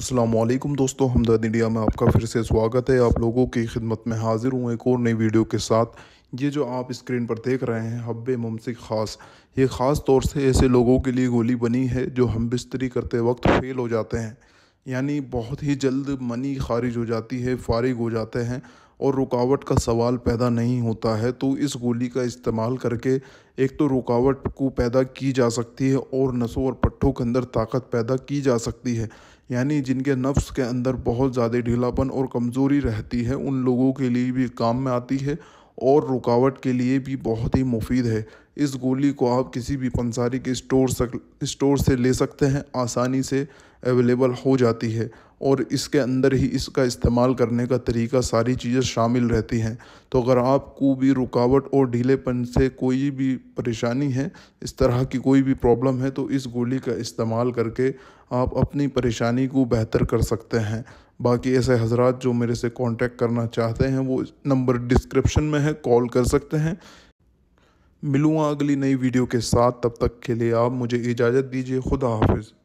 असलम दोस्तों हमदर्द इंडिया में आपका फिर से स्वागत है आप लोगों की खिदमत में हाज़िर हूँ एक और नई वीडियो के साथ ये जो आप स्क्रीन पर देख रहे हैं हब्ब ममसिक ख़ास ये ख़ास तौर से ऐसे लोगों के लिए गोली बनी है जो हम बिस्तरी करते वक्त फेल हो जाते हैं यानी बहुत ही जल्द मनी खारिज हो जाती है फारिग हो जाते हैं और रुकावट का सवाल पैदा नहीं होता है तो इस गोली का इस्तेमाल करके एक तो रुकावट को पैदा की जा सकती है और नसों और पट्ठों के अंदर ताकत पैदा की जा सकती है यानी जिनके नफ्स के अंदर बहुत ज़्यादा ढीलापन और कमज़ोरी रहती है उन लोगों के लिए भी काम में आती है और रुकावट के लिए भी बहुत ही मुफीद है इस गोली को आप किसी भी पंसारी के स्टोर स्टोर से ले सकते हैं आसानी से अवेलेबल हो जाती है और इसके अंदर ही इसका इस्तेमाल करने का तरीका सारी चीज़ें शामिल रहती हैं तो अगर आपको भी रुकावट और ढीलेपन से कोई भी परेशानी है इस तरह की कोई भी प्रॉब्लम है तो इस गोली का इस्तेमाल करके आप अपनी परेशानी को बेहतर कर सकते हैं बाकी ऐसे हजरात जो मेरे से कांटेक्ट करना चाहते हैं वो नंबर डिस्क्रिप्शन में है कॉल कर सकते हैं मिलूँगा अगली नई वीडियो के साथ तब तक के लिए आप मुझे इजाज़त दीजिए खुदा हाफिज़